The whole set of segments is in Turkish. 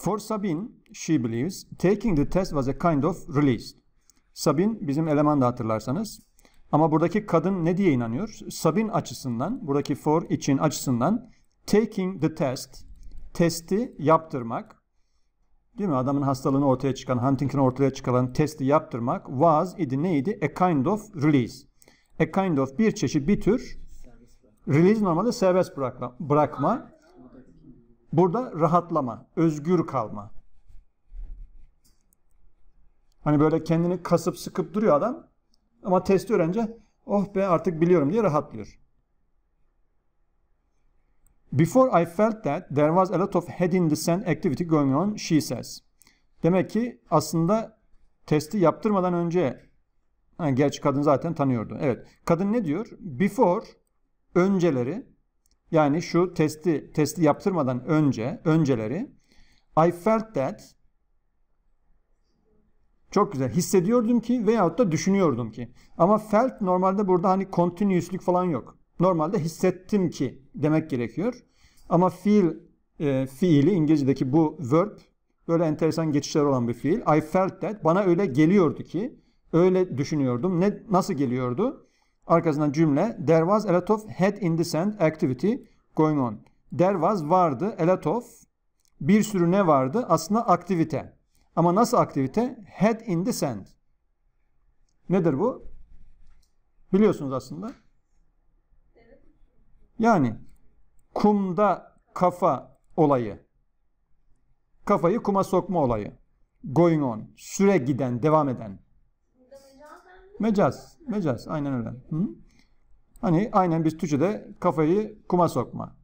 For Sabine, she believes taking the test was a kind of release. Sabine bizim eleman da hatırlarsanız. Ama buradaki kadın ne diye inanıyor? Sabine açısından, buradaki for için açısından taking the test, testi yaptırmak, değil mi? Adamın hastalığını ortaya çıkan, Huntington'ı ortaya çıkan testi yaptırmak was idi neydi? A kind of release. A kind of bir çeşit, bir tür. Release normalde serbest bırakma. bırakma. Burada rahatlama, özgür kalma. Hani böyle kendini kasıp sıkıp duruyor adam ama testi öğrenince oh be artık biliyorum diye rahatlıyor. Before I felt that there was a lot of head in the sand activity going on, she says. Demek ki aslında testi yaptırmadan önce ha, gerçi kadın zaten tanıyordu. Evet. Kadın ne diyor? Before önceleri yani şu testi testi yaptırmadan önce önceleri I felt that çok güzel. Hissediyordum ki veyahut da düşünüyordum ki. Ama felt normalde burada hani continuous'lük falan yok. Normalde hissettim ki demek gerekiyor. Ama feel e, fiili İngilizce'deki bu verb böyle enteresan geçişler olan bir fiil. I felt that bana öyle geliyordu ki öyle düşünüyordum. Ne nasıl geliyordu? Arkasından cümle There was a lot of head in the sand activity going on. There was vardı. A lot of bir sürü ne vardı? Aslında aktivite. Ama nasıl aktivite? Head in the sand. Nedir bu? Biliyorsunuz aslında. Yani kumda kafa olayı. Kafayı kuma sokma olayı. Going on. Süre giden, devam eden. Mecaz. Mecaz. Aynen öyle. Hı? Hani aynen biz Türkçe'de kafayı kuma sokma.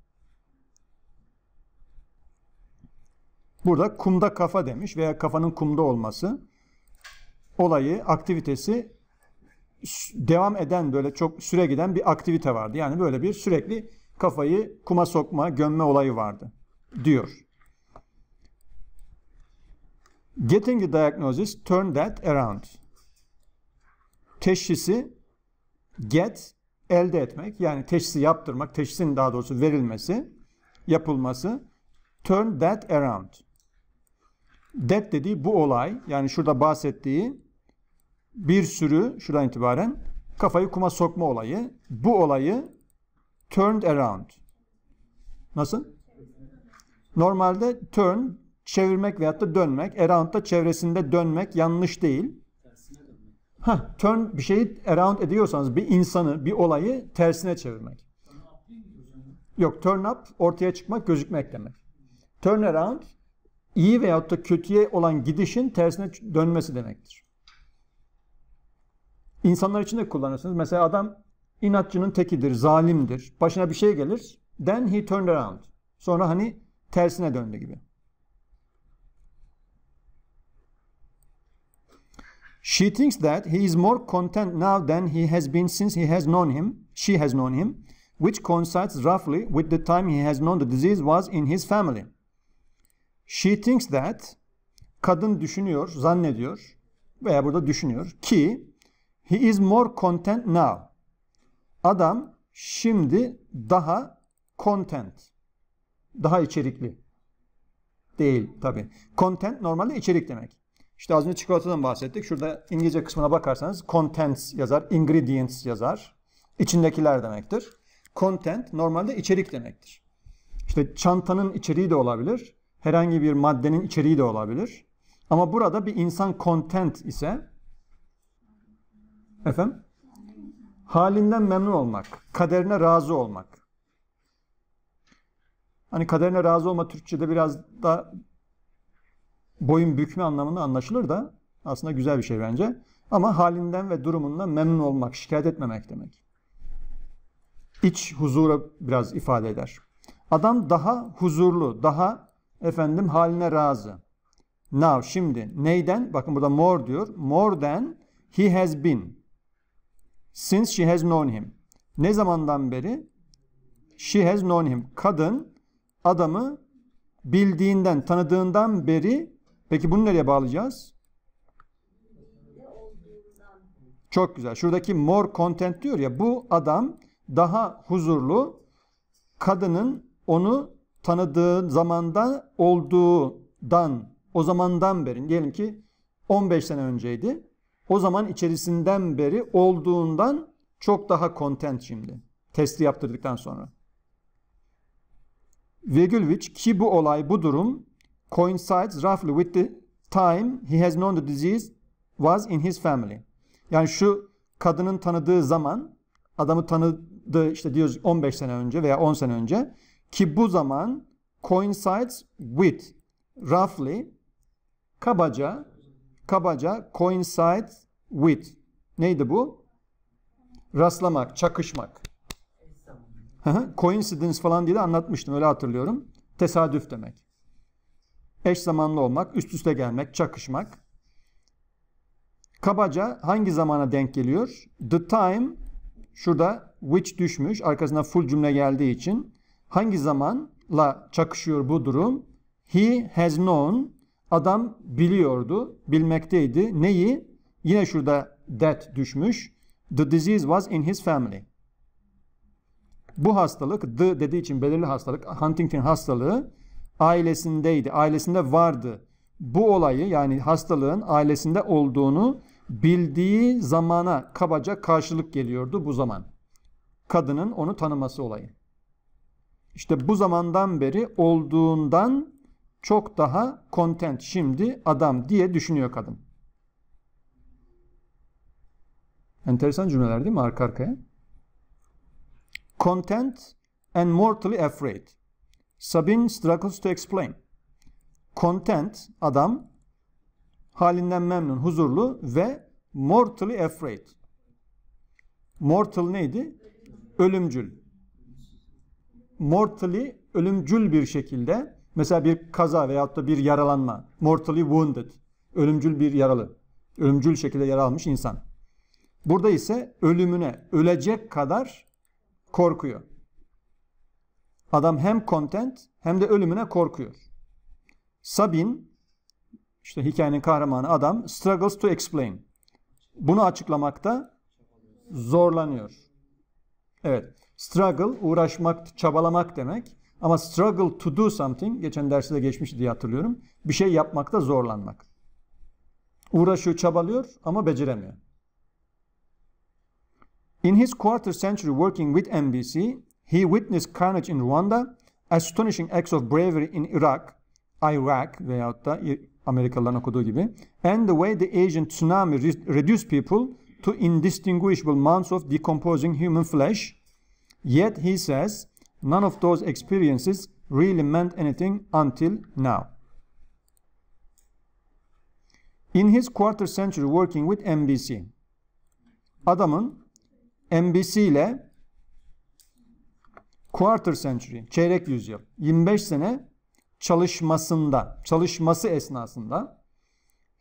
Burada kumda kafa demiş veya kafanın kumda olması olayı, aktivitesi devam eden böyle çok süre giden bir aktivite vardı. Yani böyle bir sürekli kafayı kuma sokma, gömme olayı vardı diyor. Getting the diagnosis turned that around teşhisi get elde etmek yani teşhisi yaptırmak, teşhisin daha doğrusu verilmesi, yapılması turn that around. That dediği bu olay yani şurada bahsettiği bir sürü şuradan itibaren kafayı kuma sokma olayı. Bu olayı turned around. Nasıl? Normalde turn çevirmek veyahut da dönmek. Around da çevresinde dönmek yanlış değil. Ha, turn bir şeyi around ediyorsanız bir insanı, bir olayı tersine çevirmek. Yok turn up ortaya çıkmak, gözükmek demek. Turn around iyi veyahut da kötüye olan gidişin tersine dönmesi demektir. İnsanlar için de kullanırsınız. Mesela adam inatçının tekidir, zalimdir. Başına bir şey gelir. Then he turned around. Sonra hani tersine döndü gibi. She thinks that he is more content now than he has been since he has known him, she has known him, which coincides roughly with the time he has known the disease was in his family. She thinks that kadın düşünüyor, zannediyor veya burada düşünüyor ki he is more content now. Adam şimdi daha content. Daha içerikli. Değil tabii Content normalde içerik demek. İşte az önce çikolatadan bahsettik. Şurada İngilizce kısmına bakarsanız contents yazar, ingredients yazar. İçindekiler demektir. Content normalde içerik demektir. İşte çantanın içeriği de olabilir. Herhangi bir maddenin içeriği de olabilir. Ama burada bir insan content ise efendim halinden memnun olmak, kaderine razı olmak. Hani kaderine razı olma Türkçe'de biraz da boyun bükme anlamında anlaşılır da aslında güzel bir şey bence. Ama halinden ve durumundan memnun olmak, şikayet etmemek demek. İç huzura biraz ifade eder. Adam daha huzurlu, daha efendim haline razı. Now, şimdi. Neyden? Bakın burada more diyor. More than he has been. Since she has known him. Ne zamandan beri? She has known him. Kadın adamı bildiğinden, tanıdığından beri Peki bunu nereye bağlayacağız? Çok güzel. Şuradaki more content diyor ya bu adam daha huzurlu kadının onu tanıdığı zamanda olduğundan o zamandan beri diyelim ki 15 sene önceydi. O zaman içerisinden beri olduğundan çok daha content şimdi. Testi yaptırdıktan sonra. Virgül ki bu olay bu durum coincides roughly with the time he has known the disease was in his family. Yani şu kadının tanıdığı zaman adamı tanıdı işte diyoruz 15 sene önce veya 10 sene önce ki bu zaman coincides with roughly kabaca kabaca coincides with neydi bu? Rastlamak, çakışmak. Coincidence falan diye de anlatmıştım öyle hatırlıyorum. Tesadüf demek. Eş zamanlı olmak, üst üste gelmek, çakışmak. Kabaca hangi zamana denk geliyor? The time şurada which düşmüş. Arkasına full cümle geldiği için hangi zamanla çakışıyor bu durum? He has known. Adam biliyordu, bilmekteydi. Neyi? Yine şurada that düşmüş. The disease was in his family. Bu hastalık, the dediği için belirli hastalık, Huntington hastalığı ailesindeydi, ailesinde vardı. Bu olayı yani hastalığın ailesinde olduğunu bildiği zamana kabaca karşılık geliyordu bu zaman. Kadının onu tanıması olayı. İşte bu zamandan beri olduğundan çok daha content şimdi adam diye düşünüyor kadın. Enteresan cümleler değil mi arka arkaya? Content and mortally afraid. Sabin struggles to explain. Content adam halinden memnun, huzurlu ve mortally afraid. Mortal neydi? Ölümcül. Mortally ölümcül bir şekilde mesela bir kaza veyahut da bir yaralanma. Mortally wounded. Ölümcül bir yaralı. Ölümcül şekilde yaralmış insan. Burada ise ölümüne ölecek kadar korkuyor. Adam hem content hem de ölümüne korkuyor. Sabin, işte hikayenin kahramanı adam, struggles to explain. Bunu açıklamakta zorlanıyor. Evet, struggle uğraşmak, çabalamak demek. Ama struggle to do something, geçen derste de geçmişti diye hatırlıyorum. Bir şey yapmakta zorlanmak. Uğraşıyor, çabalıyor ama beceremiyor. In his quarter century working with NBC, He witnessed carnage in Rwanda, astonishing acts of bravery in Iraq, Iraq veyahut da Amerikalıların okuduğu gibi. And the way the Asian tsunami reduced people to indistinguishable amounts of decomposing human flesh. Yet he says none of those experiences really meant anything until now. In his quarter century working with NBC, adamın NBC ile quarter century, çeyrek yüzyıl, 25 sene çalışmasında, çalışması esnasında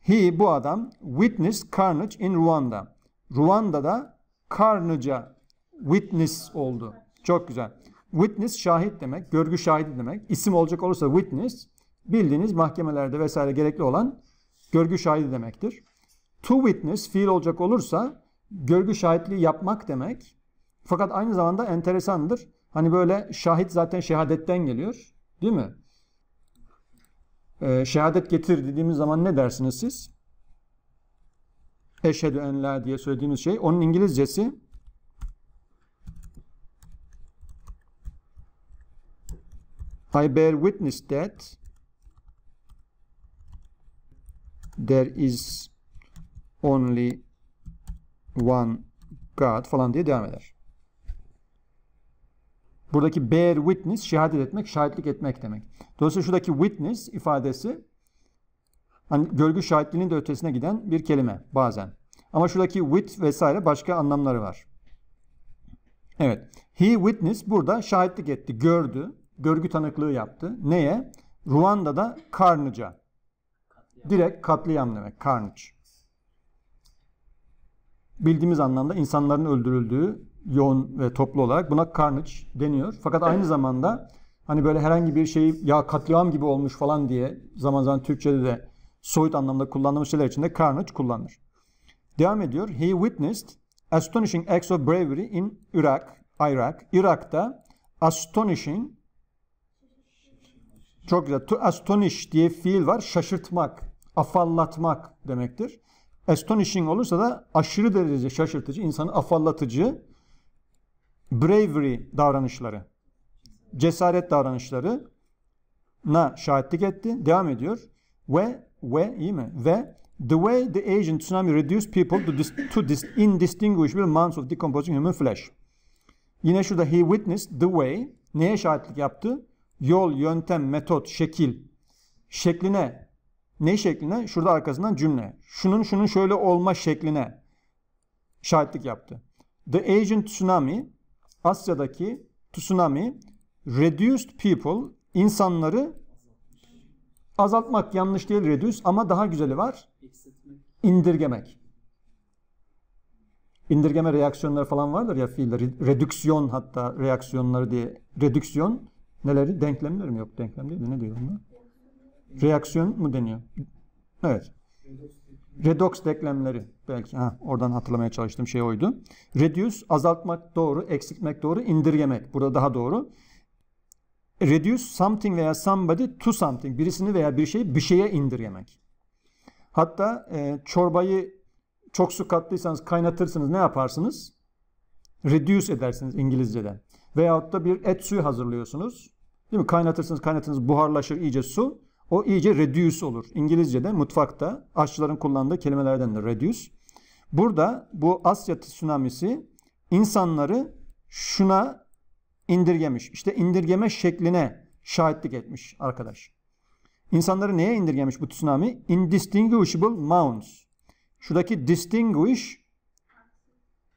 he bu adam witness carnage in Ruanda. Ruanda'da carnage'a witness oldu. Çok güzel. Witness şahit demek, görgü şahidi demek. İsim olacak olursa witness bildiğiniz mahkemelerde vesaire gerekli olan görgü şahidi demektir. To witness fiil olacak olursa görgü şahitliği yapmak demek. Fakat aynı zamanda enteresandır. Hani böyle şahit zaten şehadetten geliyor. Değil mi? Ee, şehadet getir dediğimiz zaman ne dersiniz siz? Eşhedü en la diye söylediğimiz şey. Onun İngilizcesi I bear witness that there is only one God falan diye devam eder. Buradaki bear witness şehadet etmek, şahitlik etmek demek. Dolayısıyla şuradaki witness ifadesi hani görgü şahitliğinin de ötesine giden bir kelime bazen. Ama şuradaki wit vesaire başka anlamları var. Evet. He witness burada şahitlik etti, gördü, görgü tanıklığı yaptı. Neye? Ruanda'da karnıca. Direkt katliam demek, carnage bildiğimiz anlamda insanların öldürüldüğü yoğun ve toplu olarak buna carnage deniyor. Fakat aynı zamanda hani böyle herhangi bir şeyi ya katliam gibi olmuş falan diye zaman zaman Türkçe'de de soyut anlamda kullandığımız şeyler için de carnage kullanılır. Devam ediyor. He witnessed astonishing acts of bravery in Iraq, Irak. Irak'ta astonishing çok güzel. To astonish diye fiil var. Şaşırtmak, afallatmak demektir astonishing olursa da aşırı derecede şaşırtıcı, insanı afallatıcı bravery davranışları, cesaret davranışları na şahitlik etti. Devam ediyor. Ve ve iyi mi? Ve the way the Asian tsunami reduced people to, dis, to dis, indistinguishable amounts of decomposing human flesh. Yine şurada he witnessed the way neye şahitlik yaptı? Yol, yöntem, metot, şekil şekline ne şekline? Şurada arkasından cümle. Şunun şunun şöyle olma şekline şahitlik yaptı. The Asian tsunami, Asya'daki tsunami reduced people, insanları azaltmak yanlış değil reduce ama daha güzeli var. İndirgemek. İndirgeme reaksiyonları falan vardır ya fiiller. Redüksiyon hatta reaksiyonları diye. Redüksiyon neleri? Denklemler mi? Yok denklem değil de ne diyor onlar? Reaksiyon mu deniyor? Evet. Redox denklemleri belki ha, oradan hatırlamaya çalıştığım şey oydu. Reduce azaltmak doğru, eksiltmek doğru, indirgemek. Burada daha doğru. Reduce something veya somebody to something. Birisini veya bir şeyi bir şeye indirgemek. Hatta e, çorbayı çok su kattıysanız kaynatırsınız ne yaparsınız? Reduce edersiniz İngilizcede. Veyahut da bir et suyu hazırlıyorsunuz. Değil mi? Kaynatırsınız, kaynatırsınız buharlaşır iyice su. O iyice reduce olur. İngilizce'de mutfakta aşçıların kullandığı kelimelerden de reduce. Burada bu Asya tsunamisi insanları şuna indirgemiş. İşte indirgeme şekline şahitlik etmiş arkadaş. İnsanları neye indirgemiş bu tsunami? Indistinguishable mounds. Şuradaki distinguish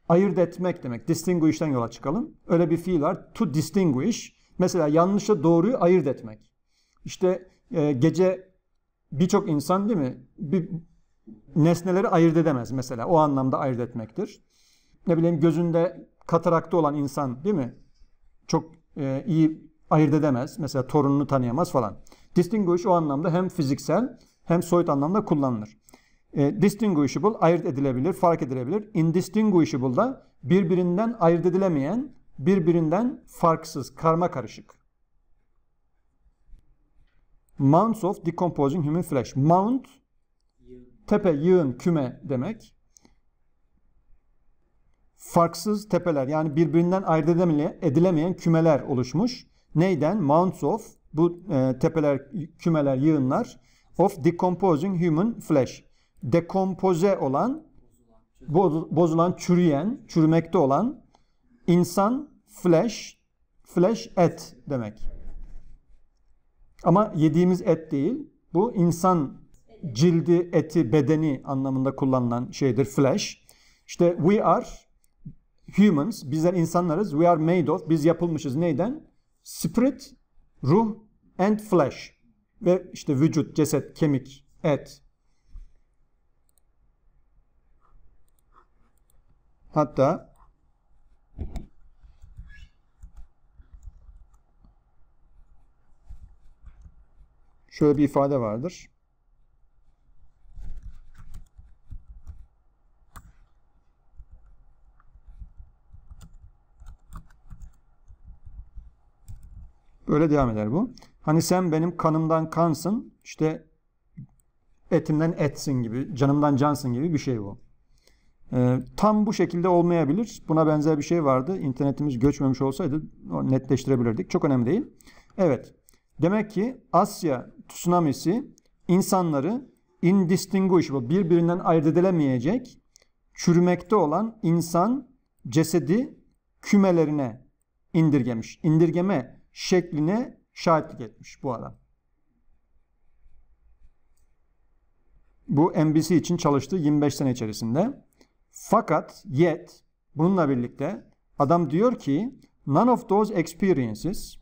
ayırt etmek demek. Distinguish'ten yola çıkalım. Öyle bir fiil var. To distinguish. Mesela yanlışla doğruyu ayırt etmek. İşte ee, gece birçok insan değil mi bir nesneleri ayırt edemez mesela. O anlamda ayırt etmektir. Ne bileyim gözünde katarakta olan insan değil mi? Çok e, iyi ayırt edemez. Mesela torununu tanıyamaz falan. Distinguish o anlamda hem fiziksel hem soyut anlamda kullanılır. E, distinguishable ayırt edilebilir, fark edilebilir. Indistinguishable da birbirinden ayırt edilemeyen, birbirinden farksız, karma karışık. Mounts of Decomposing Human Flesh. Mount tepe, yığın, küme demek. Farksız tepeler yani birbirinden ayırt edilemeyen kümeler oluşmuş. Neyden? Mounts of bu e, tepeler, kümeler, yığınlar of decomposing human flesh. Dekompoze olan, bozulan, bozulan, çürüyen, çürümekte olan insan flesh, flesh et demek. Ama yediğimiz et değil. Bu insan cildi, eti, bedeni anlamında kullanılan şeydir flesh. İşte we are humans, bizler insanlarız. We are made of, biz yapılmışız neyden? Spirit, ruh and flesh. Ve işte vücut, ceset, kemik, et. Hatta şöyle bir ifade vardır. Böyle devam eder bu. Hani sen benim kanımdan kansın, işte etimden etsin gibi, canımdan cansın gibi bir şey bu. Ee, tam bu şekilde olmayabilir. Buna benzer bir şey vardı. İnternetimiz göçmemiş olsaydı netleştirebilirdik. Çok önemli değil. Evet. Demek ki Asya tsunamisi insanları indistinguishable, birbirinden ayırt edilemeyecek çürümekte olan insan cesedi kümelerine indirgemiş. İndirgeme şekline şahitlik etmiş bu adam. Bu NBC için çalıştığı 25 sene içerisinde. Fakat yet bununla birlikte adam diyor ki none of those experiences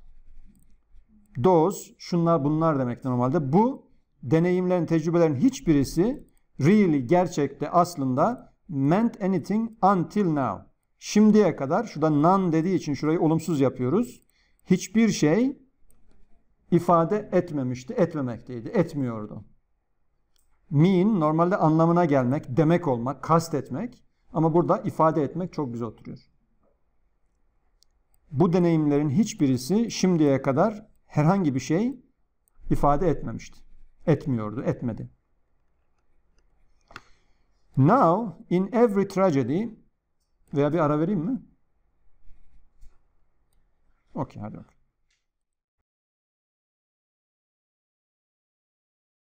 those şunlar bunlar demek normalde. Bu deneyimlerin, tecrübelerin hiçbirisi really gerçekte aslında meant anything until now. Şimdiye kadar şurada none dediği için şurayı olumsuz yapıyoruz. Hiçbir şey ifade etmemişti, etmemekteydi, etmiyordu. Mean normalde anlamına gelmek, demek olmak, kast etmek ama burada ifade etmek çok güzel oturuyor. Bu deneyimlerin hiçbirisi şimdiye kadar herhangi bir şey ifade etmemişti. Etmiyordu, etmedi. Now in every tragedy veya bir ara vereyim mi? Okey hadi okey.